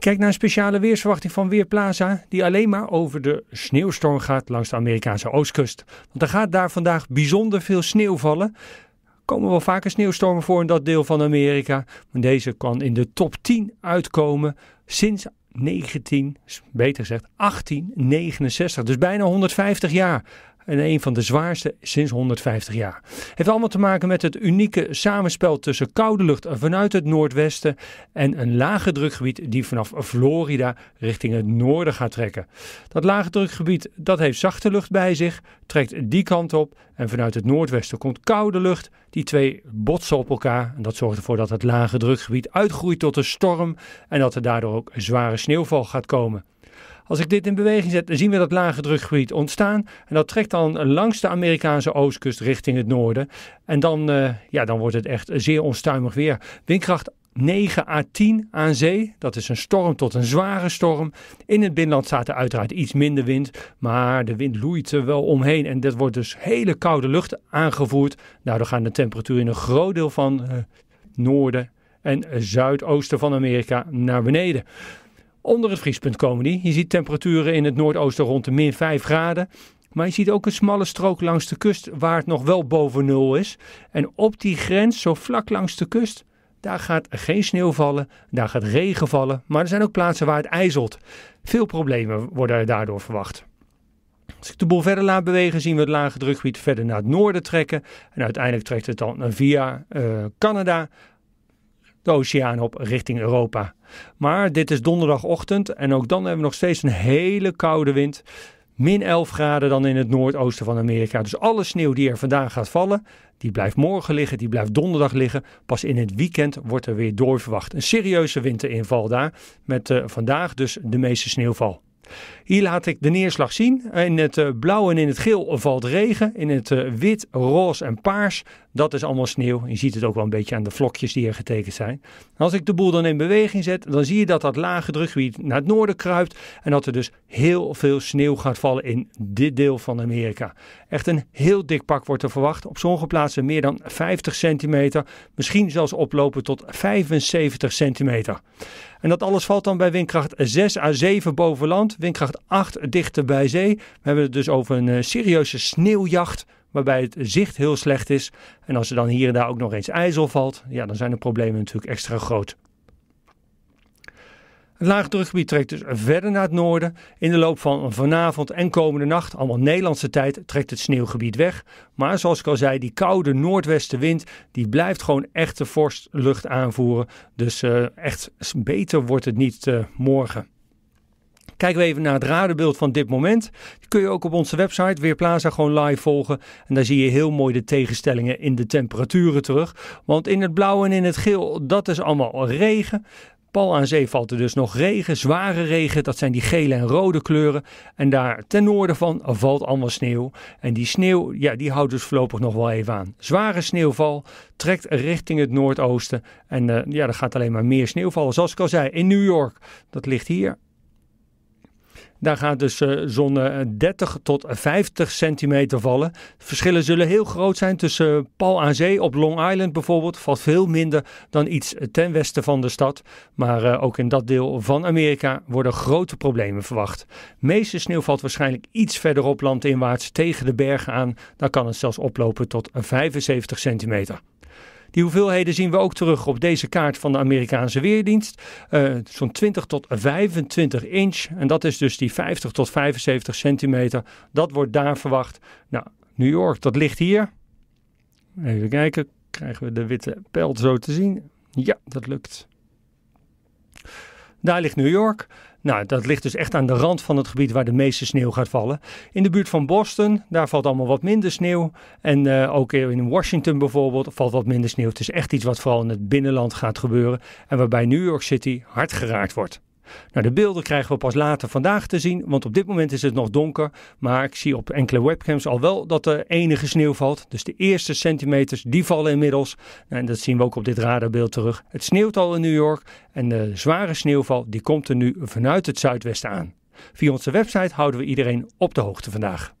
Kijk naar een speciale weersverwachting van Weerplaza, die alleen maar over de sneeuwstorm gaat langs de Amerikaanse oostkust. Want er gaat daar vandaag bijzonder veel sneeuw vallen. Er komen wel vaker sneeuwstormen voor in dat deel van Amerika. Maar deze kan in de top 10 uitkomen sinds 19, beter gezegd 1869. Dus bijna 150 jaar en een van de zwaarste sinds 150 jaar. Heeft allemaal te maken met het unieke samenspel tussen koude lucht vanuit het noordwesten en een lage drukgebied die vanaf Florida richting het noorden gaat trekken. Dat lage drukgebied dat heeft zachte lucht bij zich, trekt die kant op en vanuit het noordwesten komt koude lucht. Die twee botsen op elkaar en dat zorgt ervoor dat het lage drukgebied uitgroeit tot een storm en dat er daardoor ook zware sneeuwval gaat komen. Als ik dit in beweging zet, dan zien we dat lage drukgebied ontstaan. En dat trekt dan langs de Amerikaanse oostkust richting het noorden. En dan, eh, ja, dan wordt het echt zeer onstuimig weer. Windkracht 9 à 10 aan zee. Dat is een storm tot een zware storm. In het binnenland staat er uiteraard iets minder wind. Maar de wind loeit er wel omheen. En dat wordt dus hele koude lucht aangevoerd. dan gaan de temperaturen in een groot deel van uh, noorden en zuidoosten van Amerika naar beneden onder het vriespunt komen die. Je ziet temperaturen in het noordoosten rond de min 5 graden. Maar je ziet ook een smalle strook langs de kust waar het nog wel boven nul is. En op die grens, zo vlak langs de kust, daar gaat geen sneeuw vallen, daar gaat regen vallen. Maar er zijn ook plaatsen waar het ijzelt. Veel problemen worden daardoor verwacht. Als ik de boel verder laat bewegen, zien we het lage drukgebied verder naar het noorden trekken. En uiteindelijk trekt het dan via eh, Canada de oceaan op richting Europa. Maar dit is donderdagochtend en ook dan hebben we nog steeds een hele koude wind. Min 11 graden dan in het noordoosten van Amerika. Dus alle sneeuw die er vandaag gaat vallen, die blijft morgen liggen, die blijft donderdag liggen. Pas in het weekend wordt er weer doorverwacht. Een serieuze winterinval daar, met eh, vandaag dus de meeste sneeuwval. Hier laat ik de neerslag zien. In het eh, blauw en in het geel valt regen. In het eh, wit, roze en paars, dat is allemaal sneeuw. Je ziet het ook wel een beetje aan de vlokjes die er getekend zijn. Als ik de boel dan in beweging zet, dan zie je dat dat lage drukgebied naar het noorden kruipt. En dat er dus heel veel sneeuw gaat vallen in dit deel van Amerika. Echt een heel dik pak wordt er verwacht. Op sommige plaatsen meer dan 50 centimeter. Misschien zelfs oplopen tot 75 centimeter. En dat alles valt dan bij windkracht 6 à 7 boven land, windkracht 8 dichter bij zee. We hebben het dus over een eh, serieuze sneeuwjacht waarbij het zicht heel slecht is. En als er dan hier en daar ook nog eens ijzel valt, ja, dan zijn de problemen natuurlijk extra groot. Het laagdrukgebied trekt dus verder naar het noorden. In de loop van vanavond en komende nacht, allemaal Nederlandse tijd, trekt het sneeuwgebied weg. Maar zoals ik al zei, die koude noordwestenwind, die blijft gewoon echte vorstlucht aanvoeren. Dus eh, echt beter wordt het niet eh, morgen. Kijken we even naar het radenbeeld van dit moment. Die kun je ook op onze website Weerplaza gewoon live volgen. En daar zie je heel mooi de tegenstellingen in de temperaturen terug. Want in het blauw en in het geel, dat is allemaal regen. Pal aan zee valt er dus nog regen, zware regen, dat zijn die gele en rode kleuren. En daar ten noorden van valt allemaal sneeuw. En die sneeuw, ja, die houdt dus voorlopig nog wel even aan. Zware sneeuwval trekt richting het noordoosten. En eh, ja, er gaat alleen maar meer sneeuw vallen. Zoals ik al zei, in New York, dat ligt hier daar gaat dus eh, zonne eh, 30 tot 50 centimeter vallen. Verschillen zullen heel groot zijn tussen eh, pal aan Zee op Long Island bijvoorbeeld. Valt veel minder dan iets ten westen van de stad. Maar ook in dat deel van Amerika worden grote problemen verwacht. meeste sneeuw valt waarschijnlijk iets verderop landinwaarts tegen de bergen aan. Dan kan het zelfs oplopen tot 75 centimeter. Die hoeveelheden zien we ook terug op deze kaart van de Amerikaanse Weerdienst. Eh, zo'n 20 tot 25 inch. En dat is dus die 50 tot 75 centimeter. Dat wordt daar verwacht. Nou, New York, dat ligt hier. Even kijken, krijgen we de witte pijl zo te zien? Ja, dat lukt. Daar ligt New York. Nou, dat ligt dus echt aan de rand van het gebied waar de meeste sneeuw gaat vallen. In de buurt van Boston, daar valt allemaal wat minder sneeuw. En eh, ook in Washington bijvoorbeeld valt wat minder sneeuw. Het is echt iets wat vooral in het binnenland gaat gebeuren. En waarbij New York City hard geraakt wordt. Nou, de beelden krijgen we pas later vandaag te zien, want op dit moment is het nog donker. Maar ik zie op enkele webcams al wel dat er enige sneeuw valt. Dus de eerste centimeters, die vallen inmiddels. Nou, en dat zien we ook op dit radarbeeld terug. Het sneeuwt al in New York en de zware sneeuwval die komt er nu vanuit het zuidwesten aan. Via onze website houden we iedereen op de hoogte vandaag.